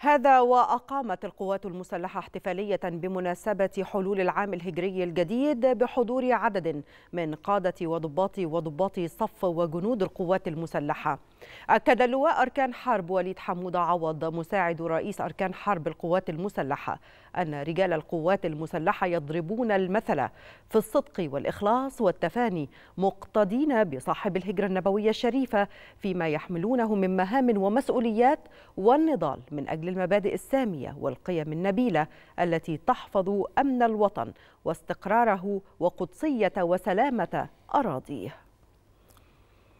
هذا وأقامت القوات المسلحة احتفالية بمناسبة حلول العام الهجري الجديد بحضور عدد من قادة وضباط وضباط صف وجنود القوات المسلحة أكد لواء أركان حرب وليد حمود عوض مساعد رئيس أركان حرب القوات المسلحة أن رجال القوات المسلحة يضربون المثل في الصدق والإخلاص والتفاني مقتدين بصاحب الهجرة النبوية الشريفة فيما يحملونه من مهام ومسؤوليات والنضال من أجل للمبادئ السامية والقيم النبيلة التي تحفظ أمن الوطن واستقراره وقدسية وسلامة أراضيه